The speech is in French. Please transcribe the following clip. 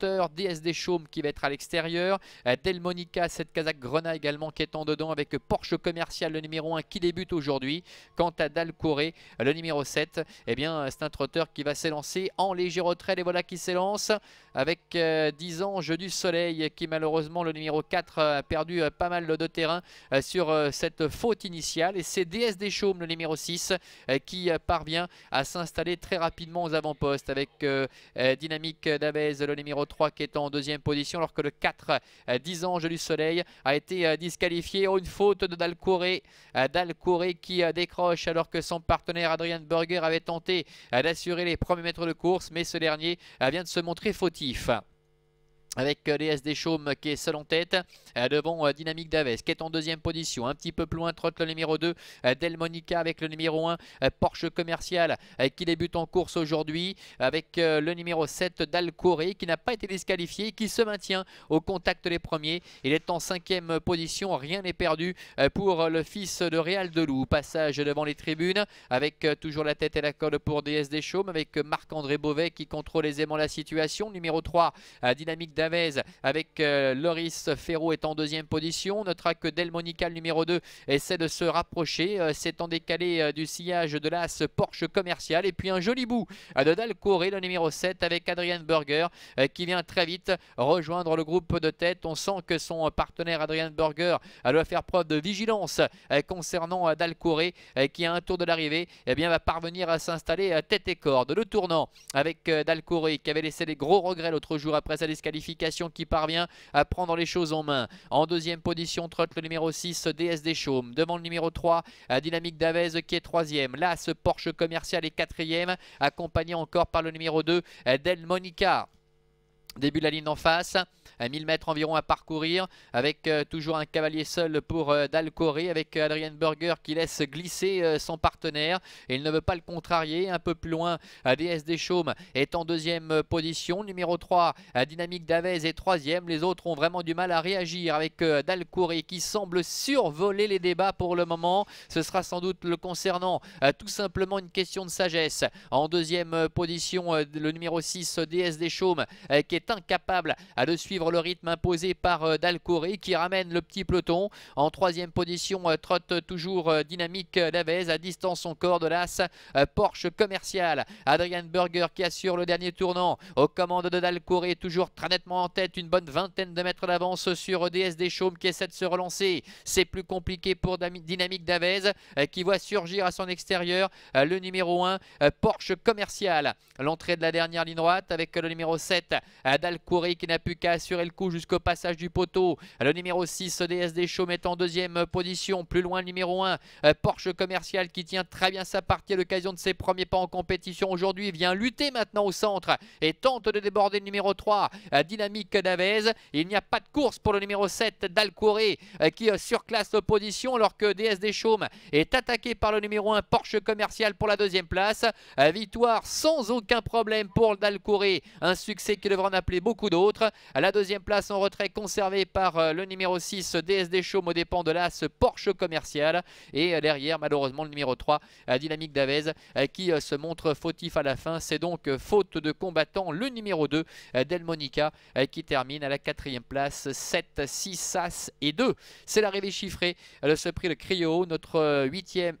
DSD Chaume qui va être à l'extérieur, euh, Delmonica, cette Kazakh Grenat également qui est en dedans avec Porsche Commercial le numéro 1 qui débute aujourd'hui. Quant à Dalcoré, le numéro 7, eh bien c'est un trotteur qui va s'élancer en léger retrait et voilà qui s'élance avec 10 euh, ans Jeu du Soleil qui malheureusement le numéro 4 a perdu euh, pas mal de terrain sur cette faute initiale et c'est DSD Chaume le numéro 6 qui parvient à s'installer très rapidement aux avant-postes avec Dynamique d'Avez le numéro 3 qui est en deuxième position alors que le 4, 10 Anges du Soleil, a été euh, disqualifié. Oh, une faute de Dalcouré, euh, Dalcouré qui euh, décroche alors que son partenaire Adrian Burger avait tenté d'assurer les premiers mètres de course mais ce dernier vient de se montrer fautif avec DS euh, Deschaumes qui est seul en tête euh, devant euh, Dynamique Daves qui est en deuxième position. Un petit peu plus loin trotte le numéro 2 Delmonica avec le numéro 1 Porsche Commercial qui débute en course aujourd'hui avec le numéro 7 Dalcoré qui n'a pas été disqualifié et qui se maintient au contact des premiers. Il est en cinquième position, rien n'est perdu pour le fils de Réal loup Passage devant les tribunes avec toujours la tête et la corde pour DS Deschaumes avec Marc-André Beauvais qui contrôle aisément la situation. Numéro 3 Dynamique avec euh, Loris Ferro est en deuxième position. Notre notera que Delmonica, le numéro 2, essaie de se rapprocher. Euh, s'étant décalé euh, du sillage de l'As Porsche commercial. Et puis un joli bout de Dalcoré, le numéro 7, avec Adrian Burger qui vient très vite rejoindre le groupe de tête. On sent que son partenaire Adrian Burger doit faire preuve de vigilance concernant Dalcoré qui, à un tour de l'arrivée, eh bien va parvenir à s'installer tête et corde. Le tournant avec Dalcoré qui avait laissé des gros regrets l'autre jour après sa disqualification qui parvient à prendre les choses en main. En deuxième position trotte le numéro 6 DS chaumes Devant le numéro 3 euh, Dynamique Davez qui est troisième. Là ce Porsche commercial est quatrième accompagné encore par le numéro 2 euh, Del Début de la ligne d'en face, 1000 mètres environ à parcourir, avec euh, toujours un cavalier seul pour Dal euh, Dalcoré, avec euh, Adrien Burger qui laisse glisser son partenaire. Et il ne veut pas le contrarier. Un peu plus loin, DS Deschaumes Chaumes est en deuxième position. Numéro 3, Dynamique d'Avez est troisième. Les autres ont vraiment du mal à réagir avec Dalcoré qui semble survoler les débats pour le moment. Ce sera sans doute le concernant. Tout simplement une question de sagesse. En deuxième position, le numéro 6, DS Deschaumes, qui est incapable de suivre le rythme imposé par euh, Dalcouré qui ramène le petit peloton. En troisième position, euh, trotte toujours euh, dynamique Davez à distance encore de l'As Porsche commercial. Adrian Burger qui assure le dernier tournant aux commandes de Dalcouré, toujours très nettement en tête, une bonne vingtaine de mètres d'avance sur DS Deschaumes qui essaie de se relancer. C'est plus compliqué pour Dynamique Davez qui voit surgir à son extérieur le numéro 1 Porsche commercial. L'entrée de la dernière ligne droite avec le numéro 7 Dalkouré qui n'a plus qu'à assurer le coup jusqu'au passage du poteau. Le numéro 6, DS chaume est en deuxième position. Plus loin, le numéro 1, euh, Porsche Commercial qui tient très bien sa partie à l'occasion de ses premiers pas en compétition aujourd'hui. Vient lutter maintenant au centre et tente de déborder le numéro 3, euh, Dynamique d'Avez. Il n'y a pas de course pour le numéro 7, Dal euh, qui surclasse l'opposition alors que DS chaume est attaqué par le numéro 1, Porsche Commercial pour la deuxième place. Victoire sans aucun problème pour Dal Un succès qui devra en apporter beaucoup d'autres. à La deuxième place en retrait conservé par euh, le numéro 6 DSD Chaume au dépend de l'As Porsche commercial. Et euh, derrière, malheureusement, le numéro 3 euh, Dynamique d'Avez qui se montre fautif à la fin. C'est donc faute de combattant le numéro 2 Delmonica qui termine à la quatrième place 7, 6, As et 2. C'est l'arrivée chiffrée de ce prix le Cryo, notre huitième